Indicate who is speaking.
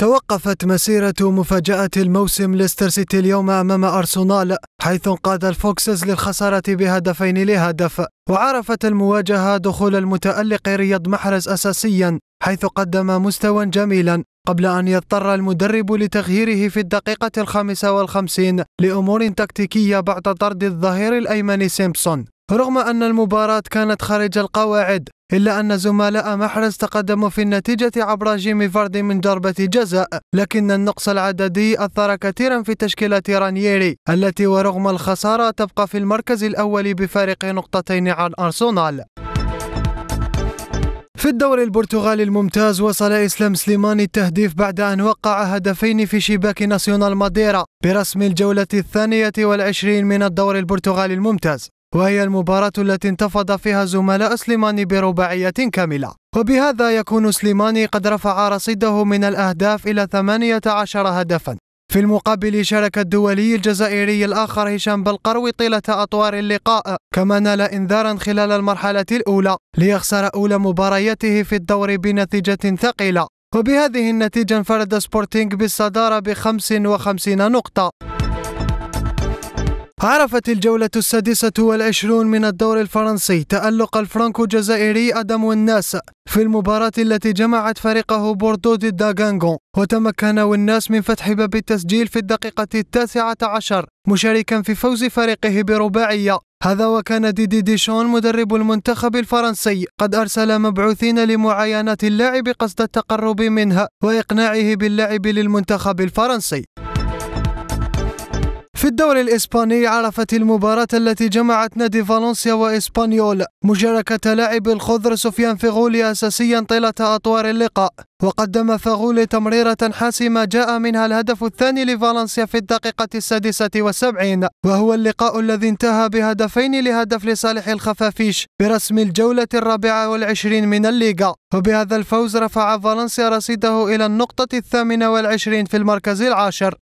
Speaker 1: توقفت مسيرة مفاجأة الموسم ليستر سيتي اليوم أمام أرسنال حيث انقاد الفوكسز للخسارة بهدفين لهدف وعرفت المواجهة دخول المتألق رياض محرز أساسيا حيث قدم مستوى جميلا قبل أن يضطر المدرب لتغييره في الدقيقة الخامسة والخمسين لأمور تكتيكية بعد طرد الظهير الأيمن سيمبسون رغم أن المباراة كانت خارج القواعد إلا أن زملاء محرز تقدموا في النتيجة عبر جيمي فاردي من ضربة جزاء لكن النقص العددي أثر كثيرا في تشكيلة رانييري التي ورغم الخسارة تبقى في المركز الأول بفارق نقطتين عن أرسنال في الدوري البرتغالي الممتاز وصل إسلام سليماني التهديف بعد أن وقع هدفين في شباك ناسيونال ماديرا برسم الجولة الثانية والعشرين من الدوري البرتغالي الممتاز وهي المباراة التي انتفض فيها زملاء سليماني برباعية كاملة وبهذا يكون سليماني قد رفع رصيده من الأهداف إلى 18 هدفا في المقابل شارك الدولي الجزائري الآخر هشام بلقروي طيلة أطوار اللقاء كما نال إنذارا خلال المرحلة الأولى ليخسر أولى مبارياته في الدور بنتيجة ثقيلة وبهذه النتيجة انفرد سبورتينغ بالصدارة ب 55 نقطة عرفت الجولة السادسة والعشرون من الدور الفرنسي تألق الفرانكو الجزائري أدم والناس في المباراة التي جمعت فريقه بوردو ضد غانغون وتمكن والناس من فتح باب التسجيل في الدقيقة التاسعة عشر مشاركا في فوز فريقه برباعية هذا وكان ديدي ديشون مدرب المنتخب الفرنسي قد أرسل مبعوثين لمعاينة اللاعب قصد التقرب منها وإقناعه باللعب للمنتخب الفرنسي في الدوري الإسباني عرفت المباراة التي جمعت نادي فالنسيا وإسبانيول مشاركة لاعب الخضر سفيان فيغولي أساسيا طيلة أطوار اللقاء وقدم فاغولي تمريرة حاسمة جاء منها الهدف الثاني لفالنسيا في الدقيقة السادسة والسبعين وهو اللقاء الذي انتهى بهدفين لهدف لصالح الخفافيش برسم الجولة الرابعة والعشرين من الليغا وبهذا الفوز رفع فالنسيا رصيده إلى النقطة الثامنة والعشرين في المركز العاشر